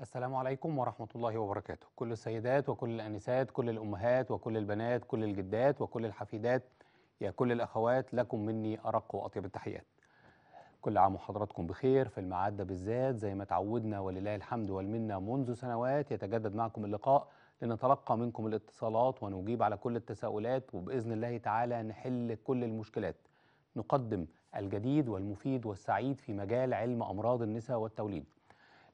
السلام عليكم ورحمة الله وبركاته كل السيدات وكل الأنسات كل الأمهات وكل البنات كل الجدات وكل الحفيدات يا كل الأخوات لكم مني أرق وأطيب التحيات كل عام وحضراتكم بخير في المعدة بالذات زي ما تعودنا ولله الحمد والمنة منذ سنوات يتجدد معكم اللقاء لنتلقى منكم الاتصالات ونجيب على كل التساؤلات وبإذن الله تعالى نحل كل المشكلات نقدم الجديد والمفيد والسعيد في مجال علم أمراض النساء والتوليد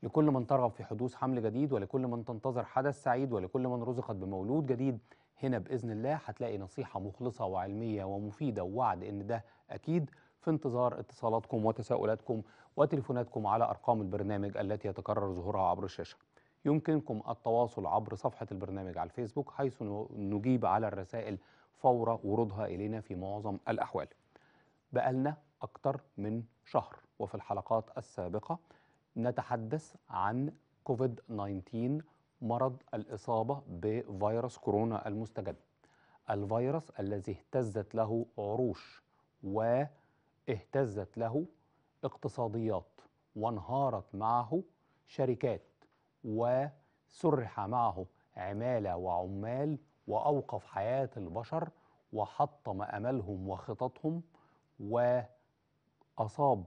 لكل من ترغب في حدوث حمل جديد ولكل من تنتظر حدث سعيد ولكل من رزقت بمولود جديد هنا بإذن الله هتلاقي نصيحة مخلصة وعلمية ومفيدة ووعد إن ده أكيد في انتظار اتصالاتكم وتساؤلاتكم وتليفوناتكم على أرقام البرنامج التي يتكرر ظهورها عبر الشاشة يمكنكم التواصل عبر صفحة البرنامج على الفيسبوك حيث نجيب على الرسائل فور ورودها إلينا في معظم الأحوال بقالنا أكتر من شهر وفي الحلقات السابقة نتحدث عن كوفيد 19 مرض الإصابة بفيروس كورونا المستجد الفيروس الذي اهتزت له عروش واهتزت له اقتصاديات وانهارت معه شركات وسرح معه عمالة وعمال وأوقف حياة البشر وحطم أملهم وخططهم وأصاب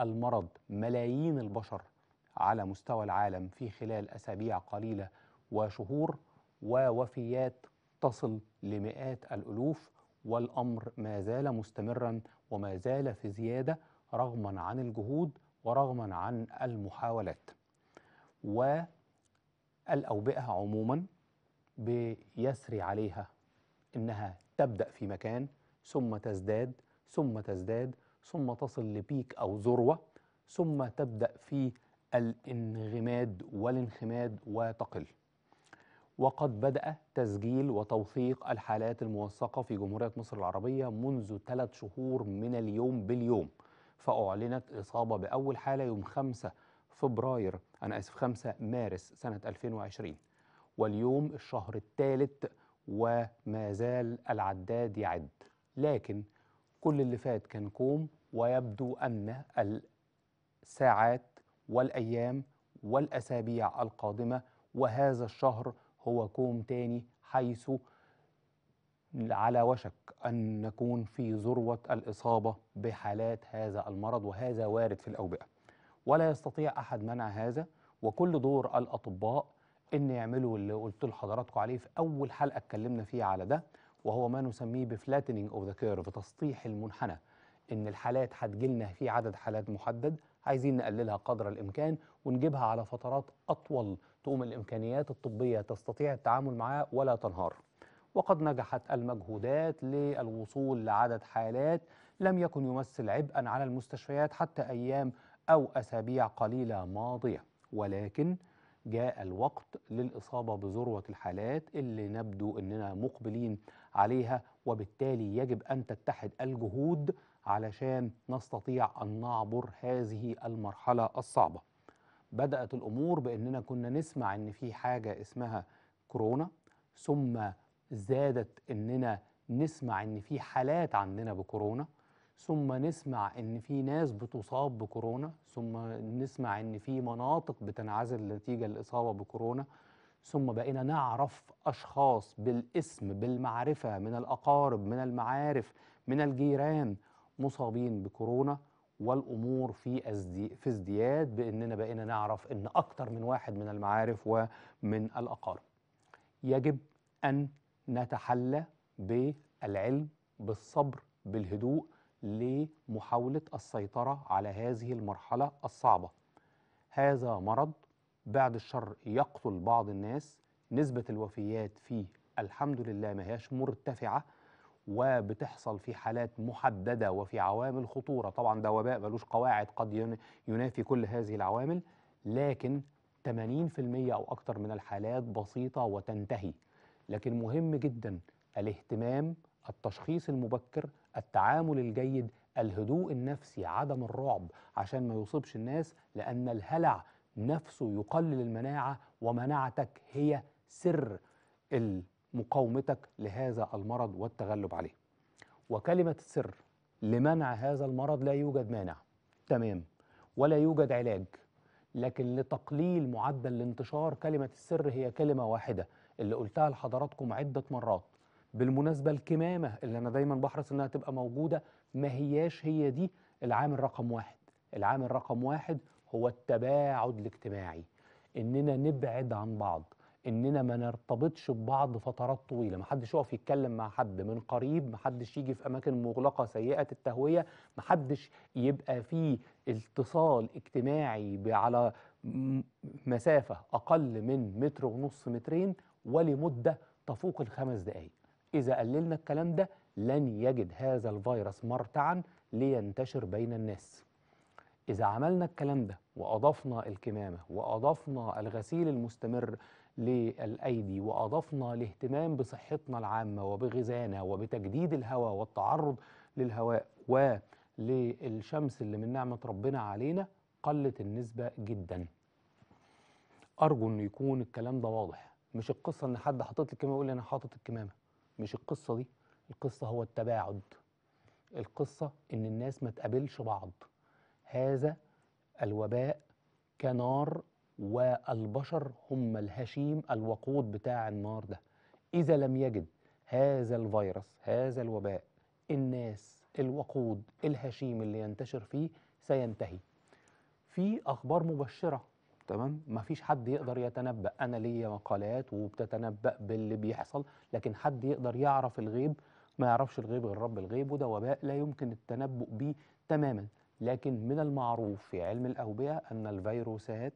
المرض ملايين البشر على مستوى العالم في خلال أسابيع قليلة وشهور ووفيات تصل لمئات الألوف والأمر ما زال مستمرا وما زال في زيادة رغما عن الجهود ورغما عن المحاولات والأوبئة عموما بيسري عليها إنها تبدأ في مكان ثم تزداد ثم تزداد ثم تصل لبيك أو ذروة ثم تبدأ في الانغماد والانخماد وتقل وقد بدأ تسجيل وتوثيق الحالات الموثقة في جمهورية مصر العربية منذ ثلاث شهور من اليوم باليوم فأعلنت إصابة بأول حالة يوم 5 فبراير أنا آسف 5 مارس سنة 2020 واليوم الشهر الثالث وما زال العداد يعد لكن كل اللي فات كان كوم ويبدو أن الساعات والأيام والأسابيع القادمة وهذا الشهر هو كوم تاني حيث على وشك أن نكون في ذروة الإصابة بحالات هذا المرض وهذا وارد في الأوبئة ولا يستطيع أحد منع هذا وكل دور الأطباء إن يعملوا اللي قلت لحضراتكم عليه في أول حلقة اتكلمنا فيها على ده وهو ما نسميه بفلاتنينج اوف ذا كيرف تسطيح المنحنى ان الحالات هتجيلنا في عدد حالات محدد عايزين نقللها قدر الامكان ونجيبها على فترات اطول تقوم الامكانيات الطبيه تستطيع التعامل معاه ولا تنهار وقد نجحت المجهودات للوصول لعدد حالات لم يكن يمثل عبئا على المستشفيات حتى ايام او اسابيع قليله ماضيه ولكن جاء الوقت للاصابه بذروه الحالات اللي نبدو اننا مقبلين عليها وبالتالي يجب أن تتحد الجهود علشان نستطيع أن نعبر هذه المرحلة الصعبة بدأت الأمور بأننا كنا نسمع أن في حاجة اسمها كورونا ثم زادت أننا نسمع أن في حالات عندنا بكورونا ثم نسمع ان في ناس بتصاب بكورونا ثم نسمع ان في مناطق بتنعزل نتيجه الاصابه بكورونا ثم بقينا نعرف أشخاص بالاسم بالمعرفة من الأقارب من المعارف من الجيران مصابين بكورونا والأمور في في ازدياد بأننا بقينا نعرف أن أكثر من واحد من المعارف ومن الأقارب يجب أن نتحلى بالعلم بالصبر بالهدوء لمحاولة السيطرة على هذه المرحلة الصعبة هذا مرض بعد الشر يقتل بعض الناس نسبة الوفيات فيه الحمد لله ما هياش مرتفعة وبتحصل في حالات محددة وفي عوامل خطورة طبعا ده وباء ملوش قواعد قد ينافي كل هذه العوامل لكن 80% أو أكثر من الحالات بسيطة وتنتهي لكن مهم جدا الاهتمام التشخيص المبكر التعامل الجيد الهدوء النفسي عدم الرعب عشان ما يصيبش الناس لأن الهلع نفسه يقلل المناعة ومناعتك هي سر مقاومتك لهذا المرض والتغلب عليه وكلمة السر لمنع هذا المرض لا يوجد مانع تمام ولا يوجد علاج لكن لتقليل معدل الانتشار كلمة السر هي كلمة واحدة اللي قلتها لحضراتكم عدة مرات بالمناسبة الكمامة اللي أنا دايما بحرص إنها تبقى موجودة ما هياش هي دي العامل رقم واحد العامل رقم واحد هو التباعد الاجتماعي اننا نبعد عن بعض اننا ما نرتبطش ببعض فترات طويله ما حدش يقف يتكلم مع حد من قريب ما حدش يجي في اماكن مغلقه سيئه التهويه ما حدش يبقى فيه اتصال اجتماعي على مسافه اقل من متر ونص مترين ولمده تفوق الخمس دقائق اذا قللنا الكلام ده لن يجد هذا الفيروس مرتعا لينتشر بين الناس إذا عملنا الكلام ده وأضفنا الكمامة وأضفنا الغسيل المستمر للأيدي وأضفنا الاهتمام بصحتنا العامة وبغذائنا وبتجديد الهواء والتعرض للهواء وللشمس اللي من نعمة ربنا علينا قلت النسبة جدا أرجو أن يكون الكلام ده واضح مش القصة أن حد حاطط الكمامة يقول لي أنا حاطط الكمامة مش القصة دي القصة هو التباعد القصة أن الناس ما تقابلش بعض هذا الوباء كنار والبشر هم الهشيم الوقود بتاع النار ده إذا لم يجد هذا الفيروس هذا الوباء الناس الوقود الهشيم اللي ينتشر فيه سينتهي في أخبار مبشرة تمام مفيش حد يقدر يتنبأ أنا ليا مقالات وبتتنبأ باللي بيحصل لكن حد يقدر يعرف الغيب ما يعرفش الغيب غير رب الغيب وده وباء لا يمكن التنبؤ بيه تماما لكن من المعروف في علم الأوبئة أن الفيروسات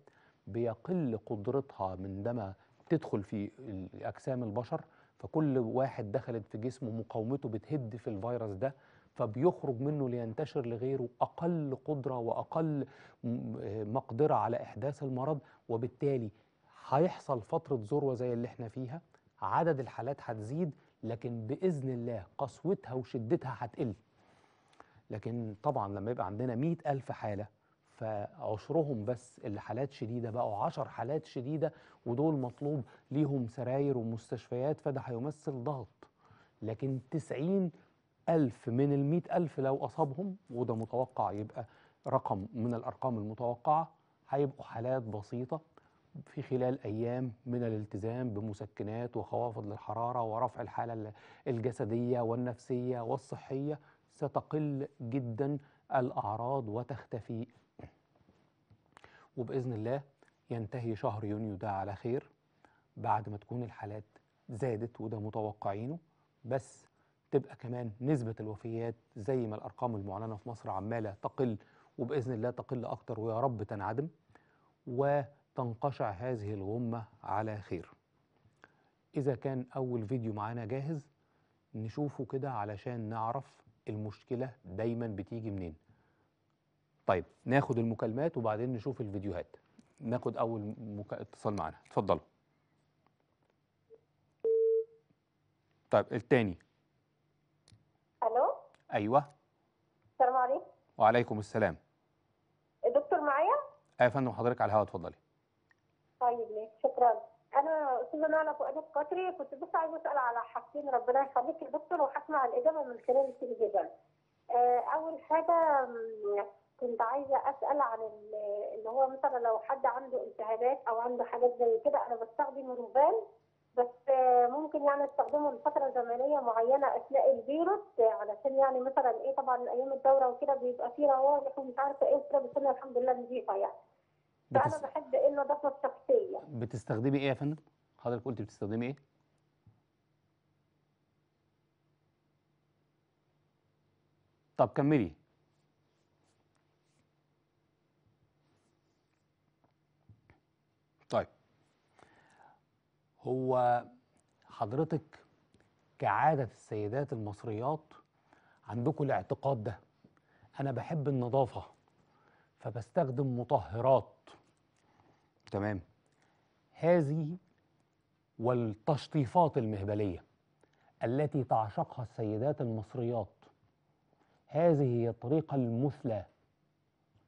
بيقل قدرتها من دم تدخل في أجسام البشر فكل واحد دخلت في جسمه مقاومته بتهد في الفيروس ده فبيخرج منه لينتشر لغيره أقل قدرة وأقل مقدرة على إحداث المرض وبالتالي هيحصل فترة ذروة زي اللي احنا فيها عدد الحالات هتزيد لكن بإذن الله قسوتها وشدتها هتقل لكن طبعا لما يبقى عندنا مئة ألف حالة فعشرهم بس اللي حالات شديدة بقوا عشر حالات شديدة ودول مطلوب ليهم سراير ومستشفيات فده هيمثل ضغط لكن تسعين ألف من المئة ألف لو أصابهم وده متوقع يبقى رقم من الأرقام المتوقعة هيبقوا حالات بسيطة في خلال أيام من الالتزام بمسكنات وخوافض للحرارة ورفع الحالة الجسدية والنفسية والصحية ستقل جدا الأعراض وتختفي وبإذن الله ينتهي شهر يونيو ده على خير بعد ما تكون الحالات زادت وده متوقعينه بس تبقى كمان نسبة الوفيات زي ما الأرقام المعلنة في مصر عمالة تقل وبإذن الله تقل أكتر ويا رب تنعدم وتنقشع هذه الغمة على خير إذا كان أول فيديو معانا جاهز نشوفه كده علشان نعرف المشكله دايما بتيجي منين طيب ناخد المكالمات وبعدين نشوف الفيديوهات ناخد اول مك... اتصال معانا اتفضلوا طيب التاني الو ايوه السلام عليكم وعليكم السلام الدكتور معايا ايه يا فندم حضرتك على الهواء اتفضلي قلت له انا فؤاد قطري كنت بس عايزه اسال على حاجتين ربنا يخليك يا دكتور وهسمع الاجابه من خلال التلفزيون. آه، اول حاجه كنت عايزه اسال عن اللي هو مثلا لو حد عنده التهابات او عنده حاجات زي كده انا بستخدم روبان بس آه، ممكن يعني استخدمه لفتره زمنيه معينه اثناء الفيروس علشان يعني مثلا ايه طبعا ايام الدوره وكده بيبقى فيه روابح ومش عارفه ايه وكده بس انا الحمد لله نظيفه يعني. بتس... فانا بحب انه ده الشخصيه. بتستخدمي ايه يا فندم؟ حضرتك قلت بتستخدمي ايه؟ طب كملي طيب هو حضرتك كعادة السيدات المصريات عندكم الاعتقاد ده أنا بحب النظافة فبستخدم مطهرات تمام هذه والتشطيفات المهبلية التي تعشقها السيدات المصريات هذه هي الطريقة المثلى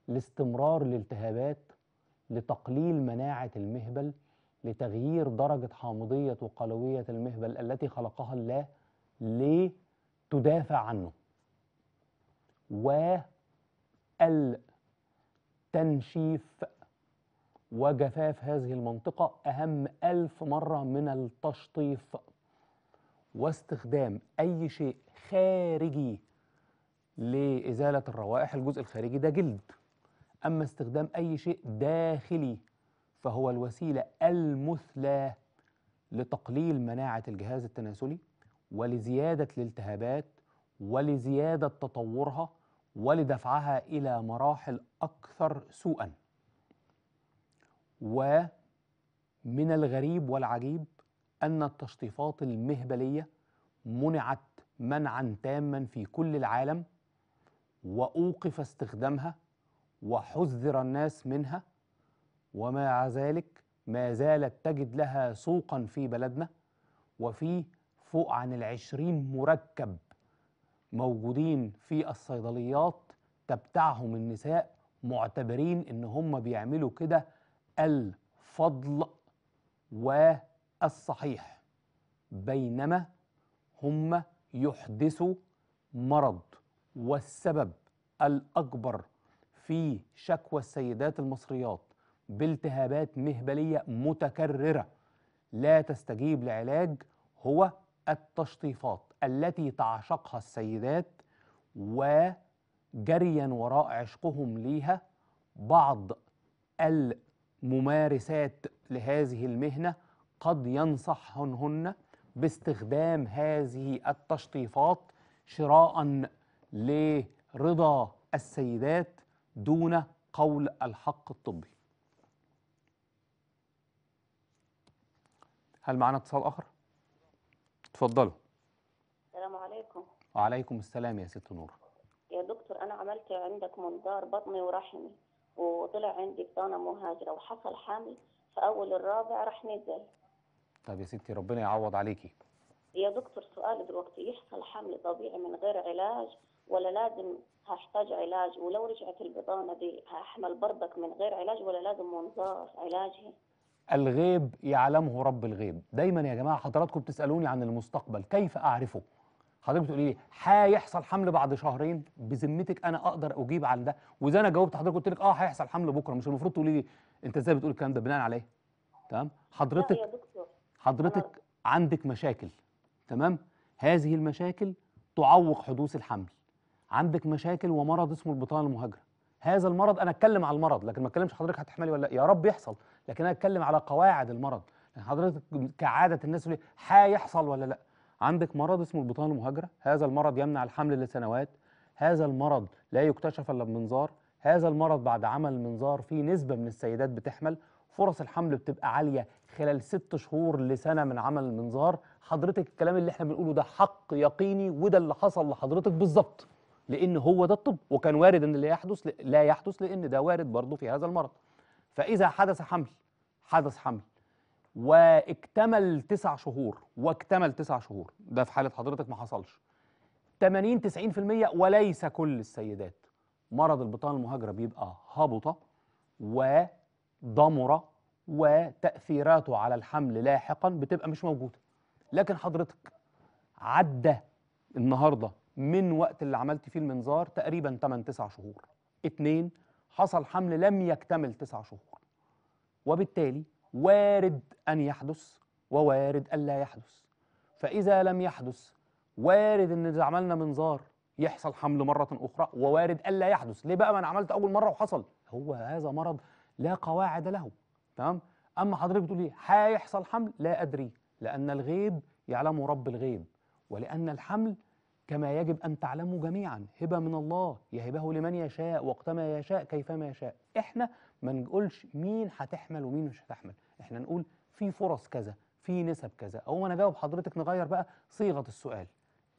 لاستمرار الالتهابات لتقليل مناعة المهبل لتغيير درجة حامضية وقلوية المهبل التي خلقها الله لتدافع عنه تنشيف وجفاف هذه المنطقة أهم ألف مرة من التشطيف واستخدام أي شيء خارجي لإزالة الروائح الجزء الخارجي ده جلد أما استخدام أي شيء داخلي فهو الوسيلة المثلى لتقليل مناعة الجهاز التناسلي ولزيادة الالتهابات ولزيادة تطورها ولدفعها إلى مراحل أكثر سوءاً ومن الغريب والعجيب أن التشطيفات المهبلية منعت منعا تاما في كل العالم وأوقف استخدامها وحذر الناس منها ومع ذلك ما زالت تجد لها سوقا في بلدنا وفي فوق عن العشرين مركب موجودين في الصيدليات تبتعهم النساء معتبرين ان هم بيعملوا كده الفضل والصحيح بينما هم يحدثوا مرض والسبب الأكبر في شكوى السيدات المصريات بالتهابات مهبلية متكررة لا تستجيب لعلاج هو التشطيفات التي تعشقها السيدات وجريا وراء عشقهم ليها بعض ممارسات لهذه المهنة قد ينصحهن باستخدام هذه التشطيفات شراء لرضا السيدات دون قول الحق الطبي هل معنا اتصال آخر؟ اتفضلوا السلام عليكم وعليكم السلام يا ست نور يا دكتور أنا عملت عندك منظار بطني ورحمي وطلع عندي بطانة مهاجرة وحصل حمل في أول الرابع راح نزل طيب يا ستي ربنا يعوض عليكي يا دكتور سؤال دلوقتي يحصل حمل طبيعي من غير علاج ولا لازم هحتاج علاج ولو رجعت البطانة دي هحمل برضك من غير علاج ولا لازم منظار علاجي الغيب يعلمه رب الغيب دايما يا جماعة حضراتكم بتسألوني عن المستقبل كيف أعرفه حضرتك بتقولي لي هيحصل حمل بعد شهرين بذمتك انا اقدر اجيب عن ده واذا انا جاوبت حضرتك قلت لك اه هيحصل حمل بكره مش المفروض تقولي لي انت ازاي بتقول الكلام ده بناء على ايه تمام حضرتك حضرتك عندك مشاكل تمام هذه المشاكل تعوق حدوث الحمل عندك مشاكل ومرض اسمه البطانه المهاجره هذا المرض انا اتكلم على المرض لكن ما اتكلمش حضرتك هتحملي ولا يا رب يحصل لكن انا اتكلم على قواعد المرض حضرتك كعاده الناس هيحصل ولا لا عندك مرض اسمه البطانه المهاجره هذا المرض يمنع الحمل لسنوات هذا المرض لا يكتشف الا بمنظار هذا المرض بعد عمل المنظار في نسبه من السيدات بتحمل فرص الحمل بتبقى عاليه خلال ست شهور لسنه من عمل المنظار حضرتك الكلام اللي احنا بنقوله ده حق يقيني وده اللي حصل لحضرتك بالظبط لان هو ده الطب وكان وارد ان اللي يحدث لا يحدث لان ده وارد برضه في هذا المرض فاذا حدث حمل حدث حمل واكتمل تسع شهور واكتمل تسع شهور ده في حالة حضرتك ما حصلش 80 90% وليس كل السيدات مرض البطانة المهاجرة بيبقى هابطة وضمرة وتأثيراته على الحمل لاحقا بتبقى مش موجودة لكن حضرتك عدى النهاردة من وقت اللي عملت فيه المنظار تقريبا 8 9 شهور اتنين حصل حمل لم يكتمل 9 شهور وبالتالي وارد أن يحدث ووارد ألا يحدث فإذا لم يحدث وارد إن إذا عملنا منظار يحصل حمل مرة أخرى ووارد ألا يحدث ليه بقى ما أنا عملت أول مرة وحصل هو هذا مرض لا قواعد له تمام أما حضرتك بتقول لي هيحصل حمل لا أدري لأن الغيب يعلمه رب الغيب ولأن الحمل كما يجب أن تعلموا جميعا هبة من الله يهبه لمن يشاء وقتما يشاء كيفما يشاء إحنا ما نقولش مين هتحمل ومين مش هتحمل احنا نقول في فرص كذا في نسب كذا او انا جاوب حضرتك نغير بقى صيغه السؤال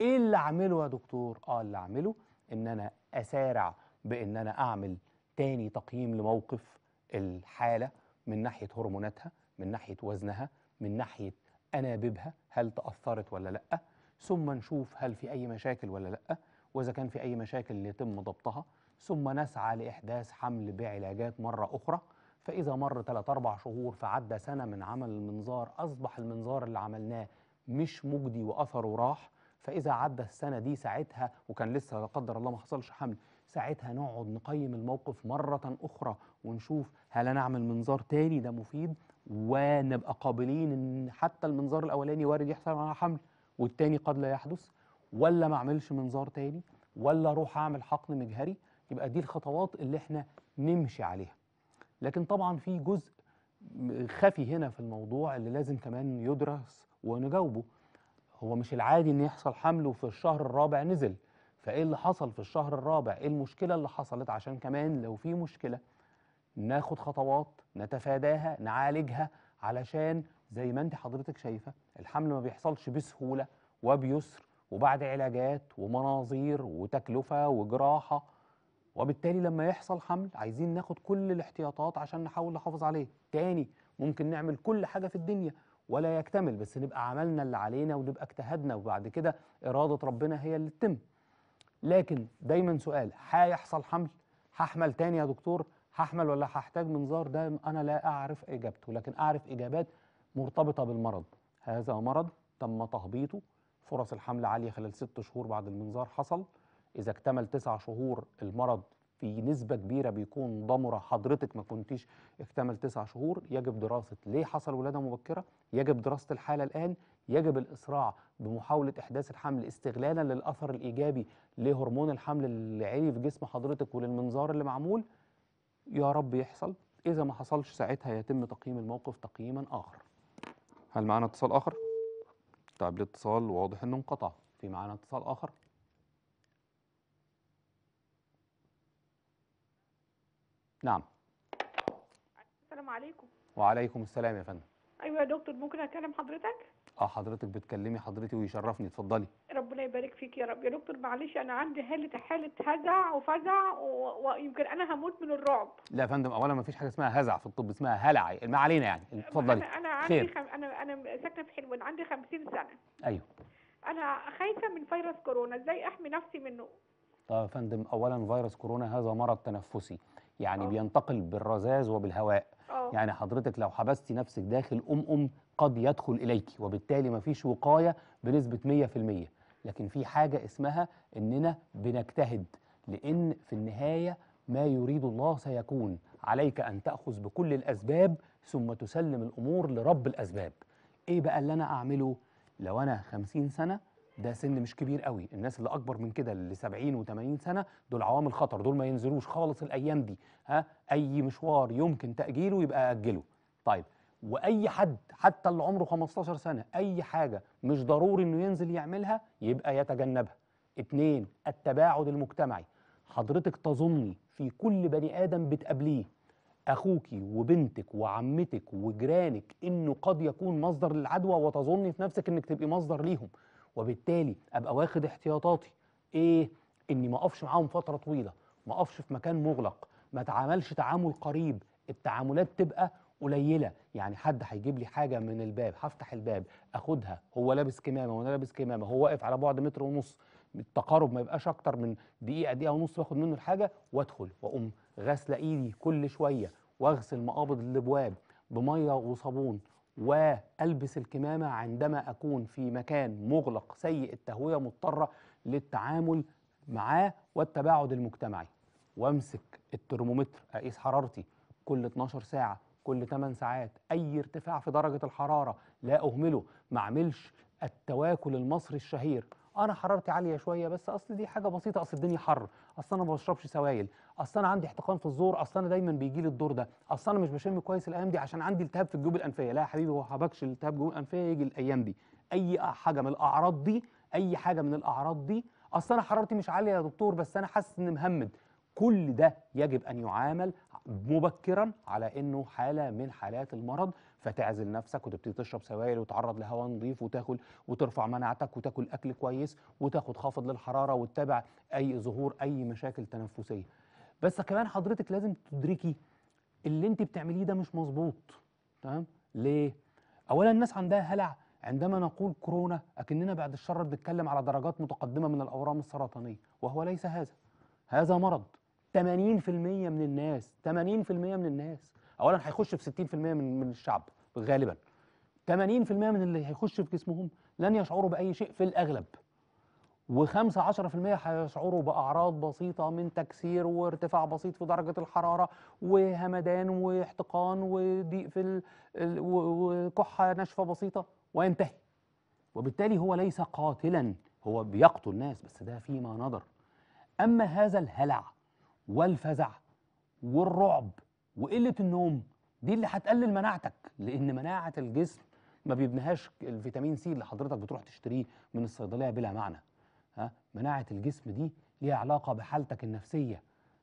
ايه اللي اعمله يا دكتور اه اللي اعمله ان انا اسارع بان انا اعمل تاني تقييم لموقف الحاله من ناحيه هرموناتها من ناحيه وزنها من ناحيه انابيبها هل تاثرت ولا لا ثم نشوف هل في اي مشاكل ولا لا واذا كان في اي مشاكل يتم ضبطها ثم نسعى لإحداث حمل بعلاجات مرة أخرى فإذا مر 3-4 شهور فعدى سنة من عمل المنظار أصبح المنظار اللي عملناه مش مجدي وأثره راح فإذا عدى السنة دي ساعتها وكان لسه لا قدر الله ما حصلش حمل ساعتها نقعد نقيم الموقف مرة أخرى ونشوف هل أنا أعمل منظار تاني ده مفيد ونبقى قابلين إن حتى المنظار الأولاني وارد يحصل على حمل والتاني قد لا يحدث ولا ما أعملش منظار تاني ولا أروح أعمل حقن مجهري يبقى دي الخطوات اللي احنا نمشي عليها لكن طبعا في جزء خفي هنا في الموضوع اللي لازم كمان يدرس ونجاوبه هو مش العادي ان يحصل حمل وفي الشهر الرابع نزل فايه اللي حصل في الشهر الرابع ايه المشكله اللي حصلت عشان كمان لو في مشكله ناخد خطوات نتفاداها نعالجها علشان زي ما انت حضرتك شايفه الحمل ما بيحصلش بسهوله وبيسر وبعد علاجات ومناظير وتكلفه وجراحه وبالتالي لما يحصل حمل عايزين ناخد كل الاحتياطات عشان نحاول نحافظ عليه تاني ممكن نعمل كل حاجة في الدنيا ولا يكتمل بس نبقى عملنا اللي علينا ونبقى اجتهدنا وبعد كده إرادة ربنا هي اللي تتم لكن دايما سؤال هيحصل حمل هحمل تاني يا دكتور هحمل ولا هحتاج منظار ده أنا لا أعرف إجابته لكن أعرف إجابات مرتبطة بالمرض هذا مرض تم تهبيطه فرص الحمل عالية خلال ست شهور بعد المنظار حصل إذا اكتمل تسع شهور المرض في نسبة كبيرة بيكون ضمرة حضرتك ما كنتيش اكتمل تسع شهور يجب دراسة ليه حصل ولادة مبكرة يجب دراسة الحالة الآن يجب الإسراع بمحاولة إحداث الحمل استغلالا للأثر الإيجابي لهرمون الحمل اللي عالي في جسم حضرتك وللمنظار اللي معمول يا رب يحصل إذا ما حصلش ساعتها يتم تقييم الموقف تقييما آخر هل معنا اتصال آخر؟ طيب الاتصال واضح إنه انقطع في معنا اتصال آخر نعم السلام عليكم وعليكم السلام يا فندم ايوه يا دكتور ممكن اكلم حضرتك اه حضرتك بتكلمي حضرتي ويشرفني اتفضلي ربنا يبارك فيك يا رب يا دكتور معلش انا عندي حاله حاله هزع وفزع ويمكن انا هموت من الرعب لا يا فندم اولا ما فيش حاجه اسمها هزع في الطب اسمها هلع ما علينا يعني اتفضلي انا انا عندي خير. خم... انا انا ساكنه في حلوان عندي 50 سنه ايوه انا خايفه من فيروس كورونا ازاي احمي نفسي منه اه يا فندم اولا فيروس كورونا هذا مرض تنفسي يعني أوه. بينتقل بالرذاذ وبالهواء أوه. يعني حضرتك لو حبستي نفسك داخل أم أم قد يدخل إليك وبالتالي مفيش وقاية بنسبة 100% لكن في حاجة اسمها إننا بنجتهد لأن في النهاية ما يريد الله سيكون عليك أن تأخذ بكل الأسباب ثم تسلم الأمور لرب الأسباب إيه بقى اللي أنا أعمله لو أنا 50 سنة ده سن مش كبير قوي الناس اللي اكبر من كده اللي 70 و80 سنه دول عوامل خطر دول ما ينزلوش خالص الايام دي ها اي مشوار يمكن تاجيله يبقى اجله طيب واي حد حتى اللي عمره 15 سنه اي حاجه مش ضروري انه ينزل يعملها يبقى يتجنبها اتنين التباعد المجتمعي حضرتك تظني في كل بني ادم بتقابليه اخوكي وبنتك وعمتك وجيرانك انه قد يكون مصدر للعدوى وتظني في نفسك انك تبقي مصدر ليهم وبالتالي ابقى واخد احتياطاتي ايه اني ما اقفش معاهم فتره طويله ما اقفش في مكان مغلق ما اتعاملش تعامل قريب التعاملات تبقى قليله يعني حد هيجيب لي حاجه من الباب هفتح الباب اخدها هو لابس كمامه وانا لابس كمامه هو واقف على بعد متر ونص التقارب ما يبقاش اكتر من دقيقه دقيقه ونص باخد منه الحاجه وادخل واقوم غاسله ايدي كل شويه واغسل مقابض الابواب بميه وصابون والبس الكمامه عندما اكون في مكان مغلق سيء التهويه مضطره للتعامل معاه والتباعد المجتمعي وامسك الترمومتر اقيس حرارتي كل 12 ساعه كل 8 ساعات اي ارتفاع في درجه الحراره لا اهمله ما اعملش التواكل المصري الشهير انا حرارتي عاليه شويه بس اصل دي حاجه بسيطه اصل الدنيا حر اصل انا ما بشربش سوائل اصل انا عندي احتقان في الزور اصل انا دايما بيجي لي الدور ده اصل انا مش بشم كويس الايام دي عشان عندي التهاب في الجيوب الانفيه لا يا حبيبي هو حبكش التهاب جيوب الانفيه يجي الايام دي اي حاجه من الاعراض دي اي حاجه من الاعراض دي اصل انا حرارتي مش عاليه يا دكتور بس انا حاسس اني مهمد كل ده يجب ان يعامل مبكرا على انه حاله من حالات المرض فتعزل نفسك وتبتدي تشرب سوائل وتعرض لهواء نظيف وتاكل وترفع مناعتك وتاكل اكل كويس وتاخد خافض للحراره وتتابع اي ظهور اي مشاكل تنفسيه بس كمان حضرتك لازم تدركي اللي انت بتعمليه ده مش مظبوط تمام ليه اولا الناس عندها هلع عندما نقول كورونا اكننا بعد الشر بنتكلم على درجات متقدمه من الاورام السرطانيه وهو ليس هذا هذا مرض 80% من الناس 80% من الناس اولا هيخش في 60% من من الشعب غالبا 80% من اللي هيخش في جسمهم لن يشعروا باي شيء في الاغلب و5 10% هيشعروا باعراض بسيطه من تكسير وارتفاع بسيط في درجه الحراره وهمدان واحتقان وضيق في وكحه ناشفه بسيطه وينتهي وبالتالي هو ليس قاتلا هو بيقتل ناس بس ده فيما نظر اما هذا الهلع والفزع والرعب وقله النوم دي اللي هتقلل مناعتك لان مناعه الجسم ما بيبنيهاش الفيتامين سي اللي حضرتك بتروح تشتريه من الصيدليه بلا معنى ها مناعه الجسم دي ليها علاقه بحالتك النفسيه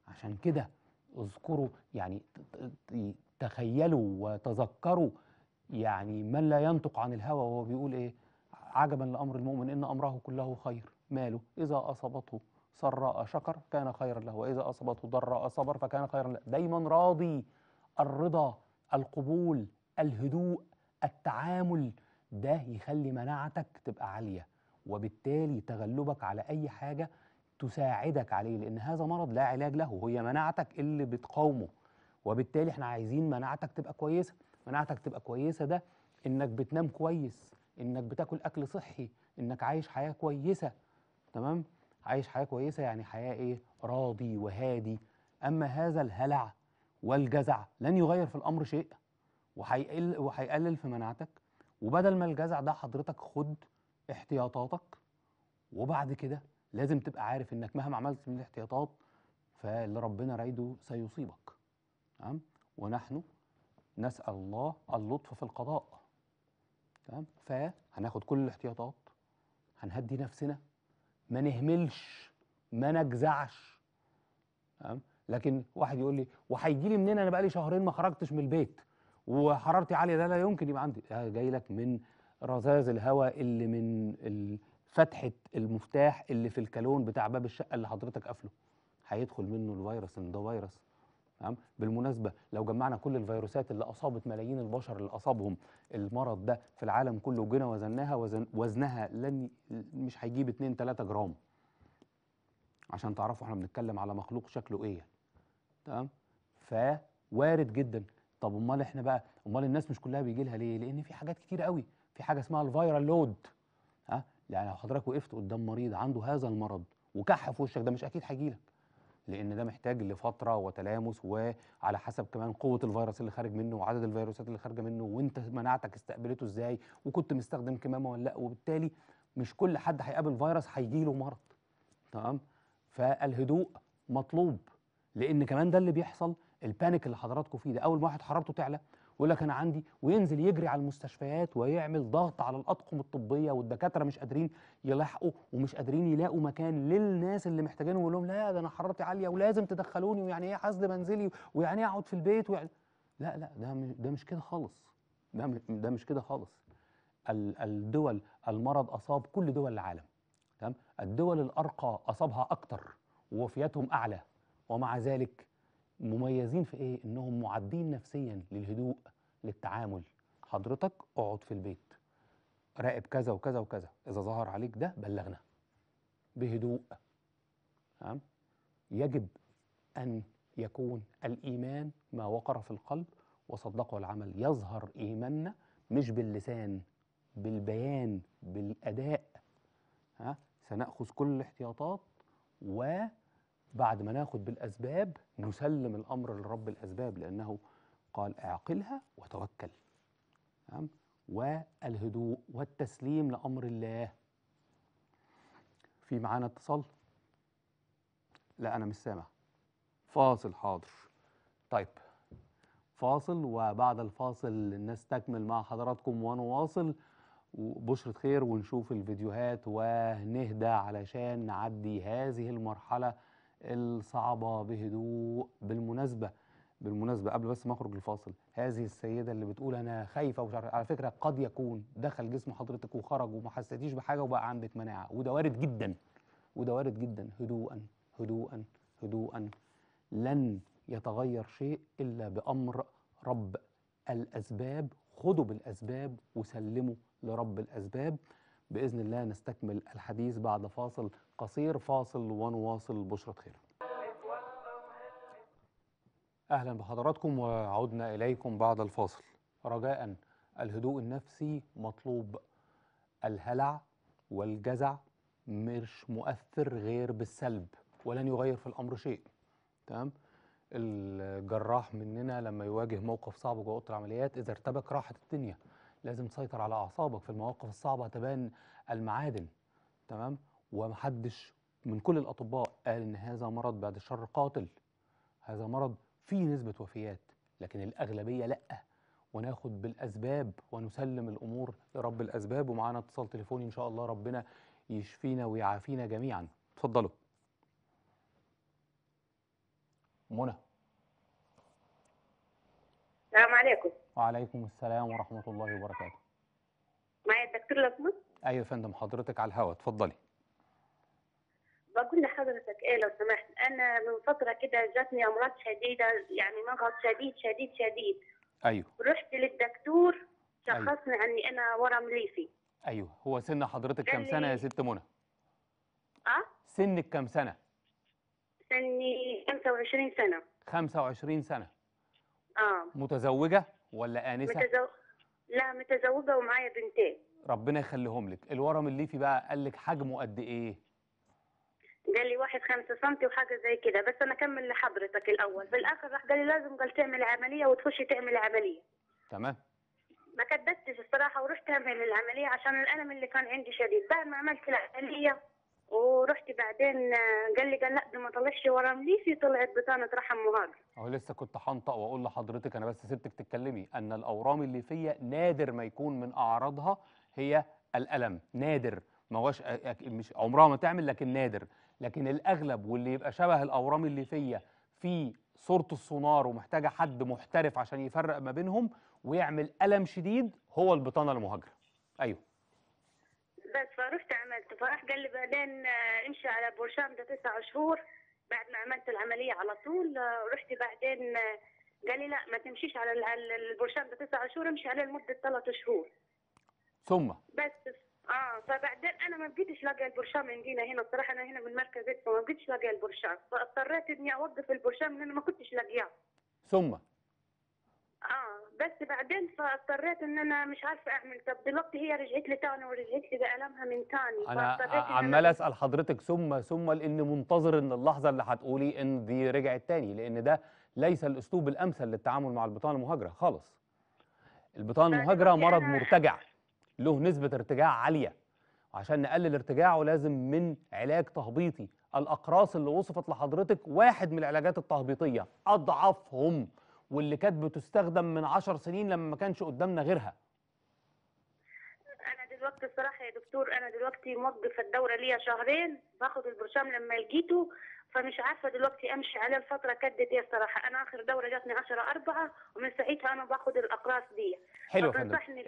عشان كده اذكروا يعني تخيلوا وتذكروا يعني من لا ينطق عن الهوى وهو بيقول ايه عجبا لامر المؤمن ان امره كله خير ماله اذا اصابته سراء شكر كان خيرا له وإذا أصابته ضراء صبر فكان خيرا له دايما راضي الرضا القبول الهدوء التعامل ده يخلي مناعتك تبقى عالية وبالتالي تغلبك على أي حاجة تساعدك عليه لأن هذا مرض لا علاج له هي مناعتك اللي بتقاومه وبالتالي احنا عايزين مناعتك تبقى كويسة مناعتك تبقى كويسة ده إنك بتنام كويس إنك بتاكل أكل صحي إنك عايش حياة كويسة تمام؟ عايش حياه كويسه يعني حياه ايه راضي وهادي اما هذا الهلع والجزع لن يغير في الامر شيء وهيقل وهيقلل في مناعتك وبدل ما الجزع ده حضرتك خد احتياطاتك وبعد كده لازم تبقى عارف انك مهما عملت من الاحتياطات فاللي ربنا رايده سيصيبك تمام ونحن نسال الله اللطف في القضاء تمام فهناخد كل الاحتياطات هنهدي نفسنا ما نهملش ما نجزعش تمام لكن واحد يقول لي وهيجي لي منين انا بقالي شهرين ما خرجتش من البيت وحرارتي عاليه ده لا يمكن يبقى عندي آه، جاي لك من رذاذ الهواء اللي من فتحه المفتاح اللي في الكالون بتاع باب الشقه اللي حضرتك قافله هيدخل منه الفيروس ان ده فيروس نعم بالمناسبه لو جمعنا كل الفيروسات اللي اصابت ملايين البشر اللي اصابهم المرض ده في العالم كله وجينا وزناها وزن وزنها لن مش هيجيب 2 3 جرام عشان تعرفوا احنا بنتكلم على مخلوق شكله ايه يعني. تمام فوارد جدا طب امال احنا بقى امال الناس مش كلها بيجي لها ليه لان في حاجات كتير قوي في حاجه اسمها الفيرال لود ها يعني لو حضرتك وقفت قدام مريض عنده هذا المرض وكح في وشك ده مش اكيد هيجي لك لان ده محتاج لفتره وتلامس وعلى حسب كمان قوه الفيروس اللي خارج منه وعدد الفيروسات اللي خارجه منه وانت مناعتك استقبلته ازاي وكنت مستخدم كمامه ولا لا وبالتالي مش كل حد هيقابل فيروس هيجي له مرض تمام فالهدوء مطلوب لان كمان ده اللي بيحصل البانيك اللي حضراتكم فيه ده اول ما واحد حرارته تعلى يقول لك انا عندي وينزل يجري على المستشفيات ويعمل ضغط على الاطقم الطبيه والدكاتره مش قادرين يلاحقوا ومش قادرين يلاقوا مكان للناس اللي محتاجينه ويقول لهم لا ده انا حرارتي عاليه ولازم تدخلوني ويعني ايه حصد منزلي ويعني ايه اقعد في البيت ويعني لا لا ده ده مش كده خالص ده ده مش كده خالص الدول المرض اصاب كل دول العالم تمام الدول الارقى اصابها اكتر ووفياتهم اعلى ومع ذلك مميزين في ايه انهم معدين نفسيا للهدوء للتعامل حضرتك اقعد في البيت راقب كذا وكذا وكذا اذا ظهر عليك ده بلغنا بهدوء تمام يجب ان يكون الايمان ما وقر في القلب وصدقه العمل يظهر ايماننا مش باللسان بالبيان بالاداء ها سناخذ كل الاحتياطات و بعد ما ناخد بالأسباب نسلم الأمر لرب الأسباب لأنه قال اعقلها وتوكل تمام والهدوء والتسليم لأمر الله في معانا اتصال لا أنا مش سامع فاصل حاضر طيب فاصل وبعد الفاصل الناس تكمل مع حضراتكم ونواصل بشرة خير ونشوف الفيديوهات ونهدى علشان نعدي هذه المرحلة الصعبة بهدوء بالمناسبة بالمناسبة قبل بس ما اخرج الفاصل هذه السيدة اللي بتقول أنا خايفة ومش على فكرة قد يكون دخل جسم حضرتك وخرج وما حسيتيش بحاجة وبقى عندك مناعة وده وارد جدا وده وارد جدا هدوءا هدوءا هدوءا لن يتغير شيء إلا بأمر رب الأسباب خدوا بالأسباب وسلموا لرب الأسباب باذن الله نستكمل الحديث بعد فاصل قصير فاصل ونواصل بشرة خير. اهلا بحضراتكم وعدنا اليكم بعد الفاصل. رجاء الهدوء النفسي مطلوب الهلع والجزع مش مؤثر غير بالسلب ولن يغير في الامر شيء. تمام؟ الجراح مننا لما يواجه موقف صعب جوه اوضه العمليات اذا ارتبك راحت الدنيا. لازم تسيطر على اعصابك في المواقف الصعبه تبان المعادن تمام ومحدش من كل الاطباء قال ان هذا مرض بعد الشر قاتل هذا مرض فيه نسبه وفيات لكن الاغلبيه لا وناخد بالاسباب ونسلم الامور لرب الاسباب ومعانا اتصال تليفوني ان شاء الله ربنا يشفينا ويعافينا جميعا اتفضلوا منى السلام عليكم وعليكم السلام ورحمة الله وبركاته معايا الدكتور لطمس أيوة يا فندم حضرتك على الهواء اتفضلي بقول لحضرتك ايه لو سمحت انا من فتره كده جاتني امراض شديده يعني مغص شديد شديد شديد ايوه رحت للدكتور شخصني أيوة. اني انا ورم ليفي ايوه هو سن حضرتك كام سنه يا ست منى؟ اه سنك كام سنه؟ سني 25 سنه 25 سنه اه متزوجه؟ ولا آنسة؟ متزو... لا متزوجة ومعايا بنتين ربنا يخليهم لك الورم الليفي بقى قال لك حجمه قد ايه؟ قال لي واحد خمسة سم وحاجة زي كده بس أنا أكمل لحضرتك الأول في الآخر راح قال لي لازم قال تعمل عملية وتخشي تعمل عملية تمام ما كدبتش الصراحة ورحت أعمل العملية عشان الألم اللي كان عندي شديد بعد ما عملت العملية ورحت بعدين آه، قال لي قال لا ده ما طلعش ورا مليسي طلعت بطانه رحم مهاجر اهو لسه كنت هنطق واقول لحضرتك انا بس سبتك تتكلمي ان الاورام اللي فيا نادر ما يكون من اعراضها هي الالم نادر ما هوش آه، مش عمرها ما تعمل لكن نادر لكن الاغلب واللي يبقى شبه الاورام اللي فيا في صوره السونار ومحتاجه حد محترف عشان يفرق ما بينهم ويعمل الم شديد هو البطانه المهاجره ايوه بس فرحت عملت فراح قال لي بعدين آه، امشي على برشام ده تسع شهور بعد ما عملت العملية على طول آه، رحت بعدين آه، قال لي لا ما تمشيش على البرشام ده تسع شهور امشي عليه لمدة ثلاث شهور ثم بس اه فبعدين انا ما بقيتش لاقي البرشام عندنا هنا الصراحه انا هنا من مركز فما بقيتش لاقي البرشام فاضطريت اني اوقف البرشام لان ما كنتش لاقياه ثم اه بس بعدين فاضطريت ان انا مش عارفه اعمل طب دلوقتي هي رجعت لي تاني ورجعت لي بألمها من تاني انا عمال اسال حضرتك ثم ثم لان منتظر ان اللحظه اللي هتقولي ان دي رجعت تاني لان ده ليس الاسلوب الامثل للتعامل مع البطانه المهاجره خالص البطانه المهاجره مرض مرتجع له نسبه ارتجاع عاليه عشان نقلل ارتجاعه لازم من علاج تهبيطي الاقراص اللي وصفت لحضرتك واحد من العلاجات التهبيطيه اضعفهم واللي كانت بتستخدم من عشر سنين لما ما كانش قدامنا غيرها انا دلوقتي الصراحه يا دكتور انا دلوقتي موظفه الدوره ليا شهرين باخد البرشام لما لقيته فمش عارفه دلوقتي امشي على الفتره كدت ايه الصراحه انا اخر دوره جاتني 10 4 ومن ساعتها انا باخد الاقراص دي حلو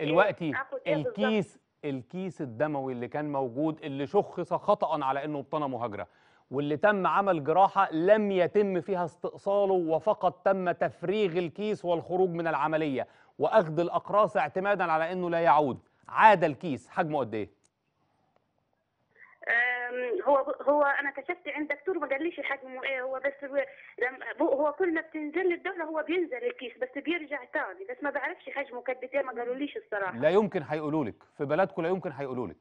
الوقت إيه الكيس الكيس الدموي اللي كان موجود اللي شخص خطا على انه بطانه مهاجره واللي تم عمل جراحة لم يتم فيها استئصاله وفقط تم تفريغ الكيس والخروج من العملية وأخذ الأقراص اعتمادا على أنه لا يعود عاد الكيس حجمه قد إيه؟ هو هو انا كشفت عند دكتور ما قاليش حجمه ايه هو بس هو, هو كل ما بتنزل الدوله هو بينزل الكيس بس بيرجع تاني بس ما بعرفش حجمه قد ايه ما قالوليش الصراحه لا يمكن هيقولوا لك في بلدكم لا يمكن هيقولوا لك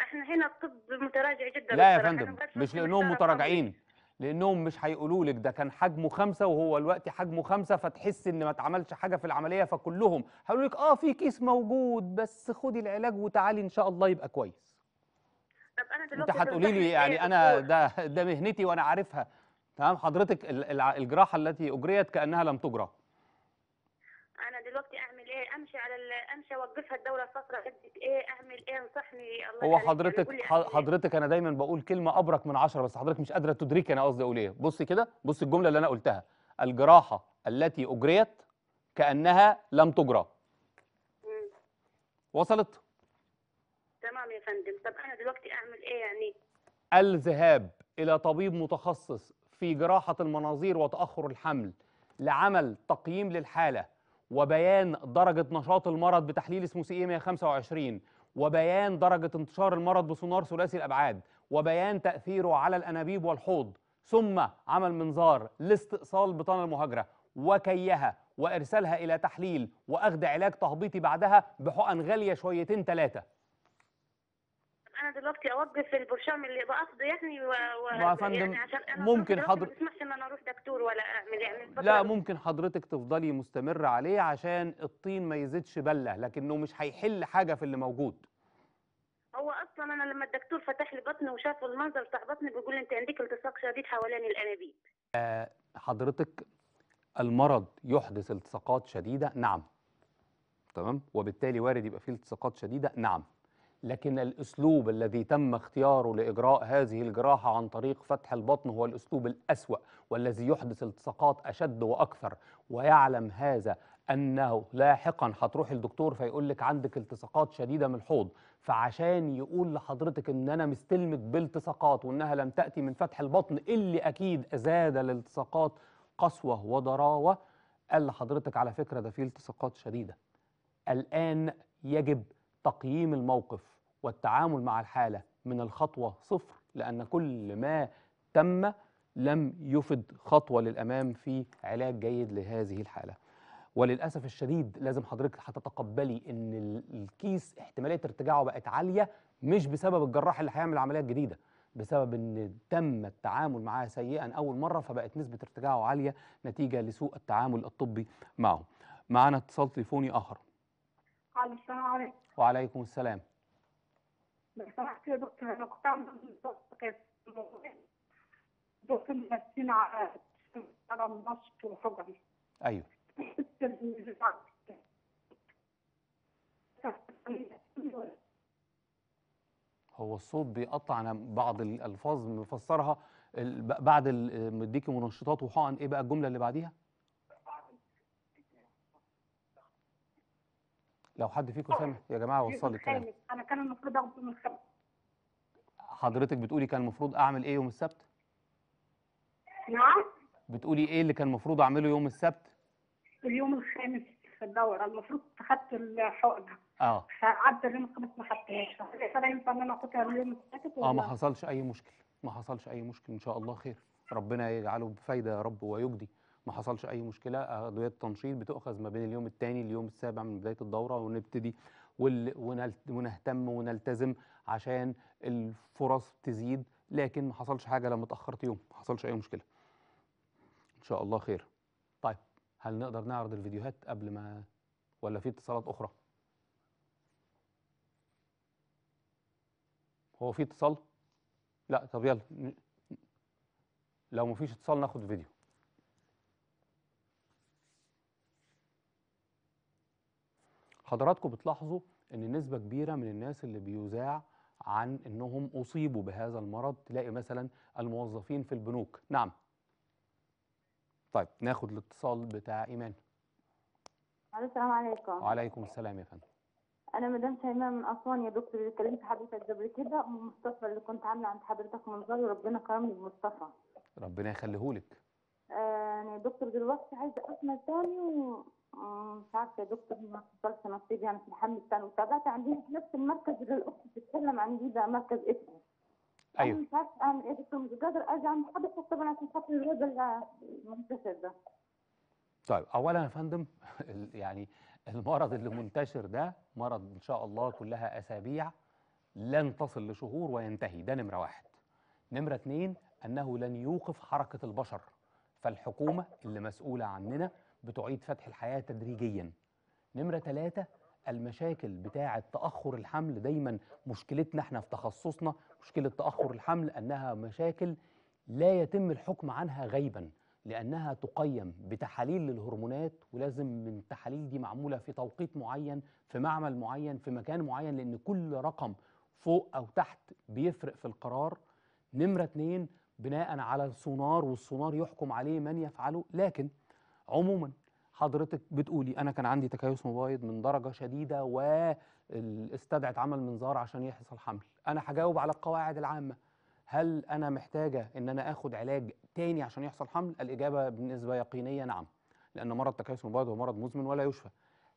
احنا هنا الطب متراجع جدا لا يا فندم مش لانهم متراجعين لانهم مش هيقولوا لك ده كان حجمه خمسة وهو الوقت حجمه خمسة فتحس ان ما اتعملش حاجه في العمليه فكلهم هيقولوا لك اه في كيس موجود بس خدي العلاج وتعالي ان شاء الله يبقى كويس طب انا دلوقتي انت هتقولي لي يعني انا ده ده مهنتي وانا عارفها تمام حضرتك الجراحه التي اجريت كانها لم تجرى انا دلوقتي اعمل إيه، امشي على امشي اوقفها الدوله الصفراء بدك ايه اعمل ايه انصحني الله هو حضرتك حضرتك انا دايما بقول كلمه ابرك من عشرة بس حضرتك مش قادره تدركي انا قصدي اقول ايه بصي كده بصي الجمله اللي انا قلتها الجراحه التي اجريت كانها لم تجرى وصلت تمام يا فندم طب انا دلوقتي اعمل ايه يعني الذهاب الى طبيب متخصص في جراحه المناظير وتاخر الحمل لعمل تقييم للحاله وبيان درجة نشاط المرض بتحليل اسمه سي اي 125 وبيان درجة انتشار المرض بسونار ثلاثي الأبعاد وبيان تأثيره على الأنابيب والحوض ثم عمل منظار لاستئصال بطانة المهاجرة وكيها وإرسالها إلى تحليل وأخذ علاج تهبيطي بعدها بحقن غالية شويتين ثلاثة انا دلوقتي اوقف البرشام اللي بقصده يعني و... و... يعني فندم يعني عشان انا ممكن حضرتك ما تسمحش ان انا اروح دكتور ولا اعمل يعني لا ممكن حضرتك تفضلي مستمره عليه عشان الطين ما يزيدش بله لكنه مش هيحل حاجه في اللي موجود هو اصلا انا لما الدكتور فتح لي بطني وشاف المنظر بتاع بطني بيقول لي انت عندك التصاق شديد حوالين الانابيب آه حضرتك المرض يحدث التصاقات شديده نعم تمام وبالتالي وارد يبقى فيه التصاقات شديده نعم لكن الأسلوب الذي تم اختياره لإجراء هذه الجراحة عن طريق فتح البطن هو الأسلوب الأسوأ والذي يحدث التصاقات أشد وأكثر ويعلم هذا أنه لاحقا هتروح الدكتور فيقول لك عندك التصاقات شديدة من الحوض فعشان يقول لحضرتك ان انا مستلمك بالتصاقات وانها لم تاتي من فتح البطن اللي اكيد زاد الالتصاقات قسوه وضراوه قال لحضرتك على فكره ده في التصاقات شديده الان يجب تقييم الموقف والتعامل مع الحالة من الخطوة صفر لأن كل ما تم لم يفد خطوة للأمام في علاج جيد لهذه الحالة وللأسف الشديد لازم حضرتك هتتقبلي إن الكيس احتمالية ارتجاعه بقت عالية مش بسبب الجراح اللي هيعمل العملية جديدة بسبب ان تم التعامل معاه سيئا اول مره فبقت نسبه ارتجاعه عاليه نتيجه لسوء التعامل الطبي معه. معنا اتصال تليفوني اخر. السلام عليكم. وعليكم السلام. بصراحة دكتور دكتور على النشط والحجر أيوه هو الصوت بيقطع انا بعض الالفاظ مفسرها بعد مديكي منشطات وحقن ايه بقى الجمله اللي بعديها؟ لو حد فيكم سامع يا جماعه وصل لي الكلام انا كان المفروض اخده يوم السبت حضرتك بتقولي كان المفروض اعمل ايه يوم السبت نعم بتقولي ايه اللي كان المفروض اعمله يوم السبت اليوم الخامس في الدورة المفروض اخدت الحقنة اه فقعدت اليوم الخامس ما خدتهاش فانا ينفع ان انا اخدها اليوم السبت اه ما حصلش اي مشكل ما حصلش اي مشكل ان شاء الله خير ربنا يجعله بفايده يا رب ويجدي ما حصلش اي مشكله ادويه التنشيط بتؤخذ ما بين اليوم الثاني لليوم السابع من بدايه الدوره ونبتدي ونهتم ونلتزم عشان الفرص تزيد لكن ما حصلش حاجه لما اتاخرت يوم ما حصلش اي مشكله ان شاء الله خير طيب هل نقدر نعرض الفيديوهات قبل ما ولا في اتصالات اخرى هو في اتصال لا طب يلا لو مفيش اتصال ناخد فيديو حضراتكم بتلاحظوا ان نسبة كبيرة من الناس اللي بيذاع عن انهم اصيبوا بهذا المرض تلاقي مثلا الموظفين في البنوك نعم طيب ناخد الاتصال بتاع ايمان السلام عليكم وعليكم السلام يا فندم انا مدام شيماء من اسوان يا دكتور اللي كلمت حضرتك قبل كده ام مصطفى اللي كنت عامله عند حضرتك منظر وربنا كرمني بمصطفى ربنا يخليهولك آه يعني دكتور دلوقتي عايزه احمل تاني ومش عارفه يا دكتور ما حصلش نصيب يعني في الحمل الثاني وتابعت عندنا في نفس المركز اللي الاخت بتتكلم عن ده مركز اسمه ايوه مش عارفه اعمل ايه دكتور مش قادر ارجع من حضرتك طبعا عشان خاطر الولد المنتشر ده طيب اولا يا فندم يعني المرض اللي منتشر ده مرض ان شاء الله كلها اسابيع لن تصل لشهور وينتهي ده نمره واحد نمره اثنين انه لن يوقف حركه البشر فالحكومة اللي مسؤولة عننا بتعيد فتح الحياة تدريجيا نمرة ثلاثة المشاكل بتاعة تأخر الحمل دايما مشكلتنا احنا في تخصصنا مشكلة تأخر الحمل أنها مشاكل لا يتم الحكم عنها غيبا لأنها تقيم بتحاليل للهرمونات ولازم من التحاليل دي معمولة في توقيت معين في معمل معين في مكان معين لأن كل رقم فوق أو تحت بيفرق في القرار نمرة اتنين بناء على السونار والسونار يحكم عليه من يفعله لكن عموما حضرتك بتقولي انا كان عندي تكيس مبايض من درجه شديده واستدعت عمل منظار عشان يحصل حمل انا هجاوب على القواعد العامه هل انا محتاجه ان انا اخد علاج تاني عشان يحصل حمل الاجابه بالنسبه يقينيه نعم لان مرض تكيس المبايض هو مرض مزمن ولا يشفى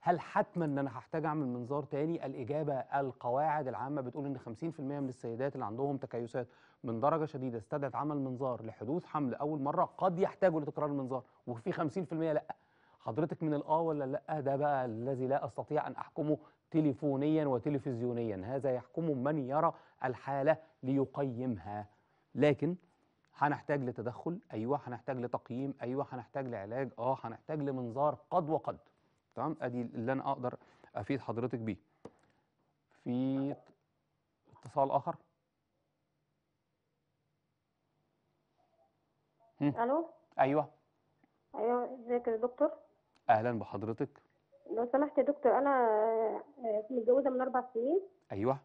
هل حتما ان انا هحتاج اعمل منظار تاني الاجابه القواعد العامه بتقول ان 50% من السيدات اللي عندهم تكيسات من درجه شديده استدعت عمل منظار لحدوث حمل اول مره قد يحتاجوا لتكرار المنظار وفي 50% لا حضرتك من الاه ولا لا ده بقى الذي لا استطيع ان احكمه تليفونيا وتلفزيونيا هذا يحكمه من يرى الحاله ليقيمها لكن هنحتاج لتدخل ايوه هنحتاج لتقييم ايوه هنحتاج لعلاج اه هنحتاج لمنظار قد وقد تمام ادي اللي انا اقدر افيد حضرتك بيه في اتصال اخر الو ايوه ايوه ازيك يا دكتور اهلا بحضرتك لو سمحت يا دكتور انا آه، متجوزه من اربع سنين ايوه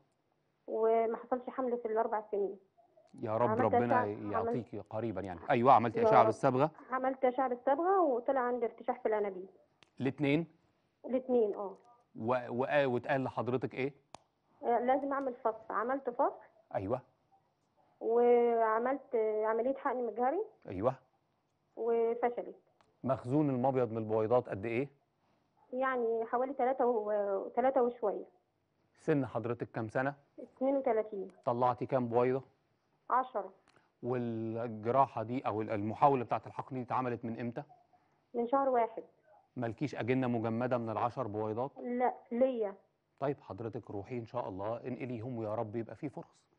وما حصلش حمل في الاربع سنين يا رب ربنا يعطيك قريبا يعني ايوه عملت اشعه إيه؟ بالصبغه عملت اشعه بالصبغه وطلع عندي ارتشاح في الانابيب الاثنين الاثنين اه واتقال لحضرتك ايه آه، لازم اعمل فص عملت فص ايوه وعملت عمليه حقن مجهري ايوه وفشلت مخزون المبيض من البويضات قد ايه يعني حوالي 3 و 3 وشويه سن حضرتك كام سنه 32 طلعتي كام بويضه 10 والجراحه دي او المحاوله بتاعه الحقن دي اتعملت من امتى من شهر واحد مالكيش اجنه مجمده من العشر بويضات لا ليا طيب حضرتك روحي ان شاء الله انقليهم ويا رب يبقى في فرص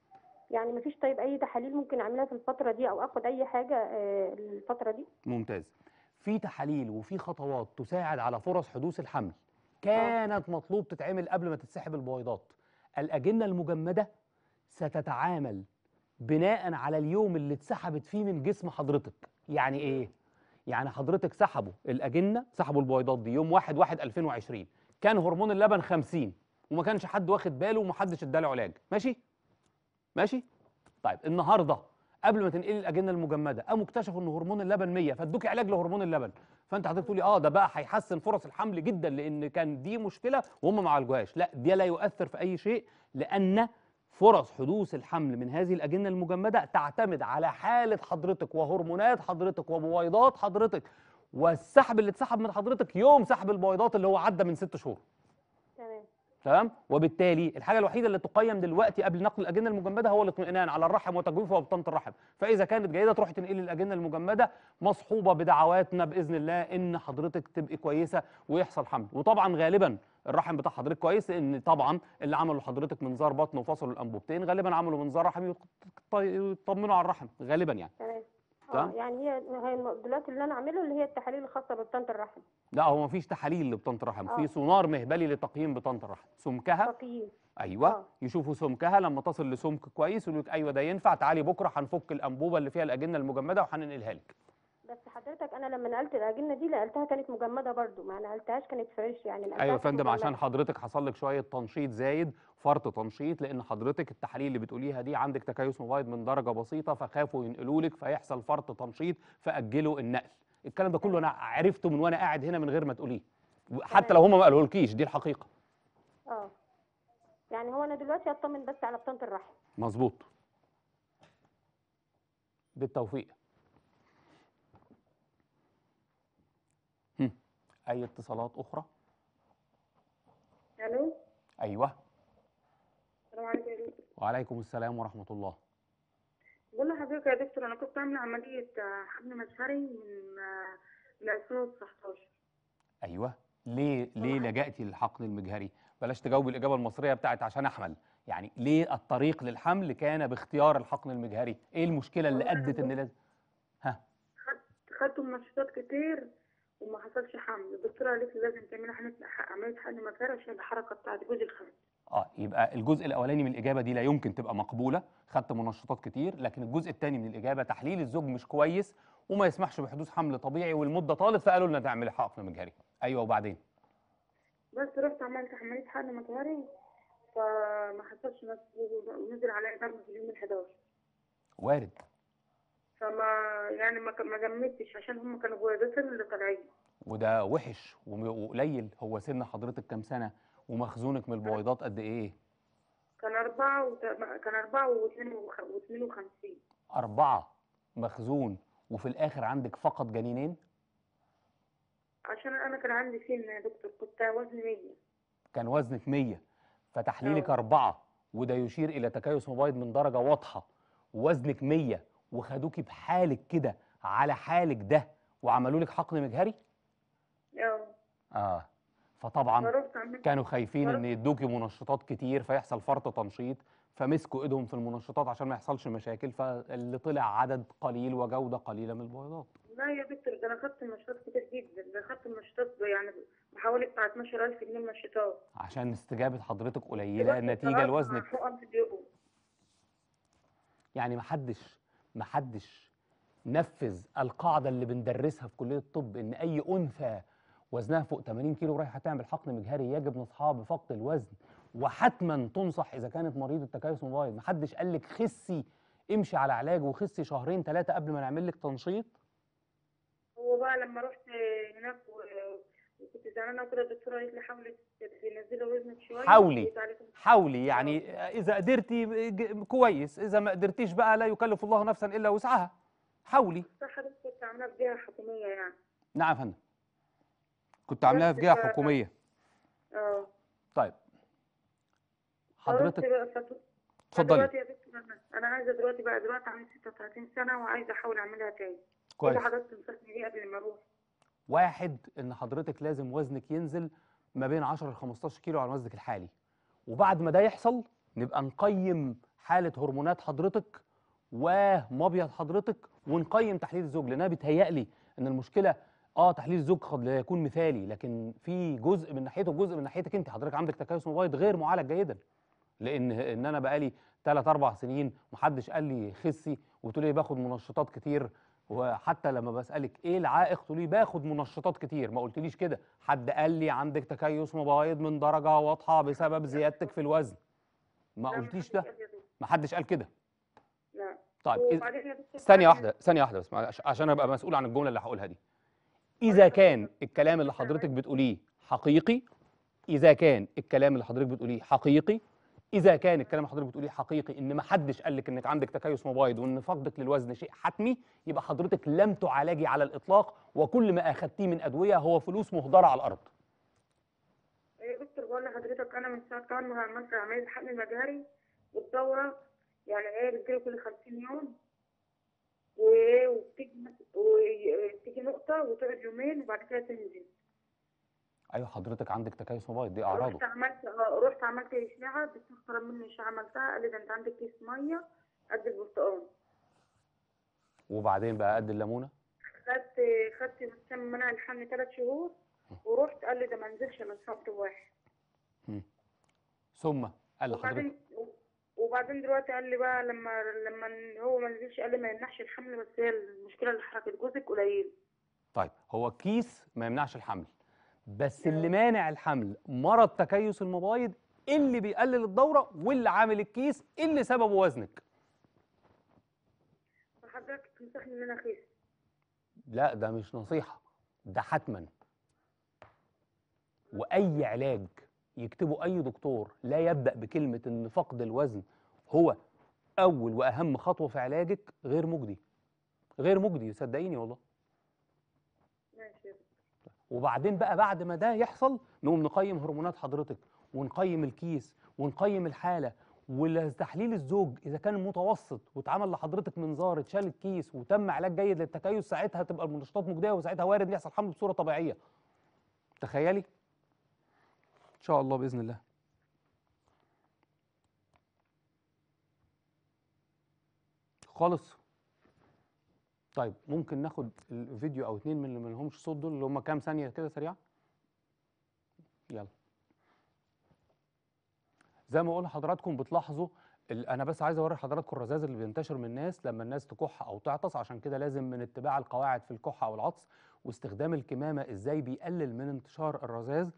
يعني ما فيش طيب اي تحاليل ممكن اعملها في الفتره دي او اخد اي حاجه آه، الفتره دي ممتاز في تحاليل وفي خطوات تساعد على فرص حدوث الحمل آه. كانت مطلوب تتعمل قبل ما تتسحب البويضات الأجنة المجمدة ستتعامل بناء على اليوم اللي اتسحبت فيه من جسم حضرتك يعني ايه؟ يعني حضرتك سحبوا الأجنة سحبوا البويضات دي يوم 1 1 2020 كان هرمون اللبن 50 وما كانش حد واخد باله ومحدش اداله علاج ماشي؟ ماشي طيب النهارده قبل ما تنقلي الاجنه المجمده قاموا اكتشفوا ان هرمون اللبن 100 فادوكي علاج لهرمون اللبن فانت حضرتك تقولي اه ده بقى هيحسن فرص الحمل جدا لان كان دي مشكله وهم ما عالجوهاش لا ده لا يؤثر في اي شيء لان فرص حدوث الحمل من هذه الاجنه المجمده تعتمد على حاله حضرتك وهرمونات حضرتك وبويضات حضرتك والسحب اللي اتسحب من حضرتك يوم سحب البويضات اللي هو عدى من ست شهور تمام وبالتالي الحاجه الوحيده اللي تقيم دلوقتي قبل نقل الاجنه المجمده هو الاطمئنان على الرحم وتجويفه وبطانه الرحم فاذا كانت جيده تروح تنقلي الاجنه المجمده مصحوبه بدعواتنا باذن الله ان حضرتك تبقي كويسه ويحصل حمل وطبعا غالبا الرحم بتاع حضرتك كويس لان طبعا اللي عمله حضرتك منظار بطن وفصلوا الانبوبتين غالبا عملوا منظار رحمي يطمنوا على الرحم غالبا يعني اه يعني هي هي اللي انا اعمله اللي هي التحاليل الخاصه ببطانه الرحم لا هو ما فيش تحاليل لبطانه الرحم في آه. سونار مهبلي لتقييم بطانه الرحم سمكها تقييم ايوه أوه. يشوفوا سمكها لما تصل لسمك كويس يقول لك ايوه ده ينفع تعالي بكره هنفك الانبوبه اللي فيها الاجنه المجمده وهننقلها لك بس حضرتك انا لما نقلت العجينه دي نقلتها كانت مجمده برضو ما نقلتهاش كانت فريش يعني ايوه يا فندم عشان حضرتك حصل لك شويه تنشيط زايد فرط تنشيط لان حضرتك التحاليل اللي بتقوليها دي عندك تكيس مبيض من درجه بسيطه فخافوا ينقلوا لك فيحصل فرط تنشيط فاجلوا النقل الكلام ده كله انا عرفته من وانا قاعد هنا من غير ما تقوليه حتى لو هم ما قالولكيش دي الحقيقه اه يعني هو انا دلوقتي اطمن بس على بطانه الرحم مظبوط بالتوفيق أي اتصالات أخرى؟ ألو أيوه السلام عليكم وعليكم السلام ورحمة الله بقول لحضرتك يا دكتور أنا كنت عاملة عملية آه، حمل مسحري من آه، من 2019 أيوه ليه ليه لجأتي للحقن المجهري؟ بلاش تجاوبي الإجابة المصرية بتاعت عشان أحمل يعني ليه الطريق للحمل كان باختيار الحقن المجهري؟ إيه المشكلة اللي أدت إن لازم ها؟ خدت خدت منشطات كتير وما حصلش حمل الدكتوره قالت لي لازم تعملي عمليه حمل مجهري عشان الحركه بتاعت جوز الخامس اه يبقى الجزء الاولاني من الاجابه دي لا يمكن تبقى مقبوله خدت منشطات كتير لكن الجزء الثاني من الاجابه تحليل الزوج مش كويس وما يسمحش بحدوث حمل طبيعي والمده طالت فقالوا لنا تعملي حقن مجهري ايوه وبعدين بس رحت عملت عمليه حقن مجهري فما حصلش نزل عليا ضرب في اليوم ال 11 وارد فما يعني ما ما جمدتش عشان هم كانوا جوازتهم اللي طالعين وده وحش وقليل هو سن حضرتك كام سنه ومخزونك من البويضات قد ايه؟ كان أربعة وت... كان أربعة واثنين وخمسين أربعة مخزون وفي الآخر عندك فقط جنينين؟ عشان أنا كان عندي سن يا دكتور كنت وزني 100 كان وزنك 100 فتحليلك أوه. أربعة وده يشير إلى تكيس مبيض من درجة واضحة ووزنك 100 وخدوكي بحالك كده على حالك ده وعملوا لك حقن مجهري؟ اه اه فطبعا كانوا خايفين ان يدوكي منشطات كتير فيحصل فرط تنشيط فمسكوا ايدهم في المنشطات عشان ما يحصلش مشاكل فاللي طلع عدد قليل وجوده قليله من البويضات. لا يا دكتور ده انا خدت منشطات كتير جدا ده خدت منشطات يعني بحوالي بتاع 12000 جنيه منشطات. عشان استجابه حضرتك قليله نتيجه لوزنك. يعني ما حدش محدش نفذ القاعده اللي بندرسها في كليه الطب ان اي انثى وزنها فوق 80 كيلو رايحه تعمل حقن مجهري يجب نصحها بفقد الوزن وحتما تنصح اذا كانت مريضه تكيس مبايض محدش قال لك خسي امشي على علاج وخسي شهرين ثلاثه قبل ما نعمل لك تنشيط هو بقى لما رحت هناك يعني انا كده الدكتوره قالت لي حاولي تنزلي وزنك شويه حاولي حاولي يعني اذا قدرتي كويس اذا ما قدرتيش بقى لا يكلف الله نفسا الا وسعها حاولي صح كنت عاملاها في جهه حكوميه يعني نعم فندم كنت عاملاها في جهه حكوميه اه طيب حضرتك اتفضلي دلوقتي يا انا عايزه دلوقتي بقى دلوقتي عندي 36 سنه وعايزه احاول اعملها تاني كويس حضرتك تنصحني بيه قبل ما اروح واحد ان حضرتك لازم وزنك ينزل ما بين 10 ل 15 كيلو على وزنك الحالي وبعد ما ده يحصل نبقى نقيم حاله هرمونات حضرتك ومبيض حضرتك ونقيم تحليل الزوج لان انا بيتهيألي ان المشكله اه تحليل الزوج قد لا يكون مثالي لكن في جزء من ناحيته وجزء من ناحيتك انت حضرتك عندك تكيس مبيض غير معالج جيدا لان ان انا بقالي 3 4 سنين محدش قال لي خسي وبتقول لي باخد منشطات كتير وحتى لما بسالك ايه العائق تقولي باخد منشطات كتير ما قلتليش كده حد قال لي عندك تكيس مبايض من درجه واضحه بسبب زيادتك في الوزن ما نعم، قلتيش ده ما حدش قال كده لا نعم. طيب ثانيه واحده ثانيه واحده بس عشان ابقى مسؤول عن الجمله اللي هقولها دي اذا كان الكلام اللي حضرتك بتقوليه حقيقي اذا كان الكلام اللي حضرتك بتقوليه حقيقي اذا كان الكلام اللي حضرتك بتقوليه حقيقي ان ما حدش قال لك انك عندك تكيس مبايض وان فقدك للوزن شيء حتمي يبقى حضرتك لم تعالجي على الاطلاق وكل ما اخذتيه من ادويه هو فلوس مهدره على الارض دكتور إيه، بقول لحضرتك انا من ساعه كام عملت عمليه حقن المجهري والدوره يعني هي بتجيلي كل 50 يوم وبتيجي نقطه وتقعد يومين وبعد كده تنزل ايوه حضرتك عندك تكيس مبيض دي اعراضه آه، رحت عملت رحت عملت اشعه الدكتور طلب مني اشعه عملتها قال لي ده انت عندك كيس ميه قد البرتقال وبعدين بقى قد الليمونه خدت خدت مسام منع الحمل ثلاث شهور ورحت قال لي ده ما نزلش من شهر واحد ثم قال لحضرتك وبعدين دلوقتي قال لي بقى لما لما هو ما نزلش قال لي ما يمنعش الحمل بس هي المشكله اللي حركه جوزك قليله طيب هو كيس ما يمنعش الحمل بس اللي مانع الحمل مرض تكيس المبايض اللي بيقلل الدوره واللي عامل الكيس اللي سببه وزنك حضرتك تنصحني ان انا اخس لا ده مش نصيحه ده حتما واي علاج يكتبه اي دكتور لا يبدا بكلمه ان فقد الوزن هو اول واهم خطوه في علاجك غير مجدي غير مجدي صدقيني والله وبعدين بقى بعد ما ده يحصل نقوم نقيم هرمونات حضرتك ونقيم الكيس ونقيم الحاله وتحليل الزوج اذا كان متوسط واتعمل لحضرتك منظار اتشال الكيس وتم علاج جيد للتكيس ساعتها تبقى المنشطات مجديه وساعتها وارد يحصل حمل بصوره طبيعيه تخيلي ان شاء الله باذن الله خالص طيب ممكن ناخد الفيديو او اتنين من اللي ملهمش صوت دول اللي هم كام ثانيه كده سريعه يلا زي ما بقول لحضراتكم بتلاحظوا انا بس عايز اوري حضراتكم الرذاذ اللي بينتشر من الناس لما الناس تكح او تعطس عشان كده لازم من اتباع القواعد في الكح او العطس واستخدام الكمامه ازاي بيقلل من انتشار الرذاذ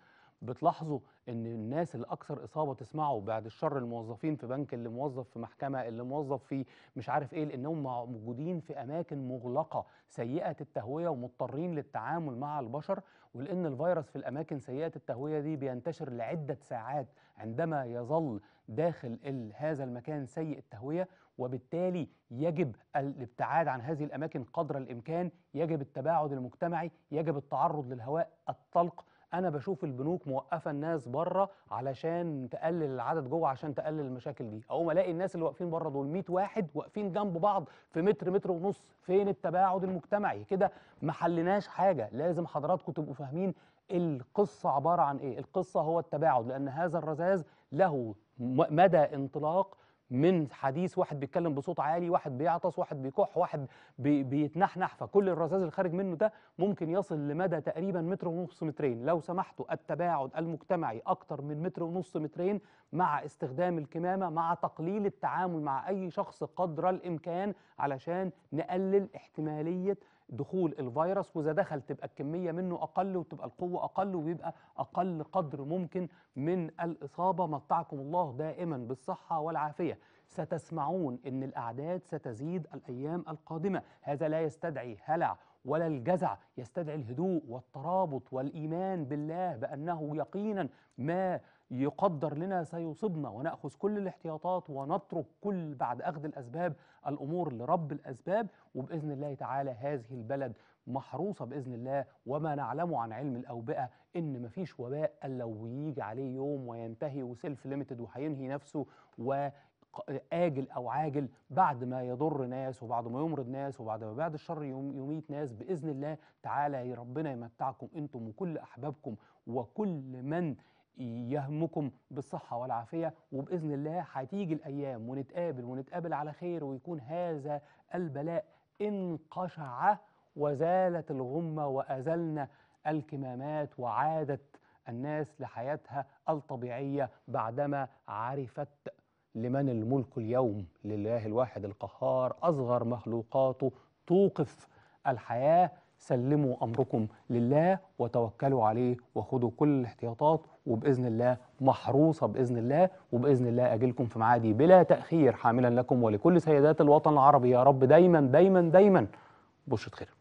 بتلاحظوا ان الناس الاكثر اصابه تسمعوا بعد الشر الموظفين في بنك اللي موظف في محكمه اللي موظف في مش عارف ايه لانهم موجودين في اماكن مغلقه سيئه التهويه ومضطرين للتعامل مع البشر ولان الفيروس في الاماكن سيئه التهويه دي بينتشر لعده ساعات عندما يظل داخل هذا المكان سيء التهويه وبالتالي يجب الابتعاد عن هذه الاماكن قدر الامكان يجب التباعد المجتمعي يجب التعرض للهواء الطلق انا بشوف البنوك موقفه الناس بره علشان تقلل العدد جوه عشان تقلل المشاكل دي اقوم الاقي الناس اللي واقفين بره دول 100 واحد واقفين جنب بعض في متر متر ونص فين التباعد المجتمعي كده ما حلناش حاجه لازم حضراتكم تبقوا فاهمين القصه عباره عن ايه القصه هو التباعد لان هذا الرذاذ له مدى انطلاق من حديث واحد بيتكلم بصوت عالي واحد بيعطس واحد بيكح واحد بي بيتنحنح فكل الرذاذ اللي خارج منه ده ممكن يصل لمدى تقريبا متر ونص مترين لو سمحتوا التباعد المجتمعي اكتر من متر ونص مترين مع استخدام الكمامه مع تقليل التعامل مع اي شخص قدر الامكان علشان نقلل احتماليه دخول الفيروس واذا دخل تبقى الكميه منه اقل وتبقى القوه اقل ويبقى اقل قدر ممكن من الاصابه متعكم الله دائما بالصحه والعافيه ستسمعون ان الاعداد ستزيد الايام القادمه هذا لا يستدعي هلع ولا الجزع يستدعي الهدوء والترابط والايمان بالله بانه يقينا ما يقدر لنا سيصيبنا ونأخذ كل الاحتياطات ونترك كل بعد أخذ الأسباب الأمور لرب الأسباب وبإذن الله تعالى هذه البلد محروسة بإذن الله وما نعلمه عن علم الأوبئة إن مفيش وباء إلا ويجي عليه يوم وينتهي وسيلف ليميتد وهينهي نفسه و آجل أو عاجل بعد ما يضر ناس وبعد ما يمرض ناس وبعد ما بعد الشر يميت ناس بإذن الله تعالى ربنا يمتعكم أنتم وكل أحبابكم وكل من يهمكم بالصحة والعافية وبإذن الله هتيجي الأيام ونتقابل ونتقابل على خير ويكون هذا البلاء انقشع وزالت الغمة وأزلنا الكمامات وعادت الناس لحياتها الطبيعية بعدما عرفت لمن الملك اليوم لله الواحد القهار أصغر مخلوقاته توقف الحياة سلموا أمركم لله وتوكلوا عليه وخدوا كل الاحتياطات وبإذن الله محروسة بإذن الله وبإذن الله أجلكم في معادي بلا تأخير حاملا لكم ولكل سيدات الوطن العربي يا رب دايما دايما دايما بشرة خير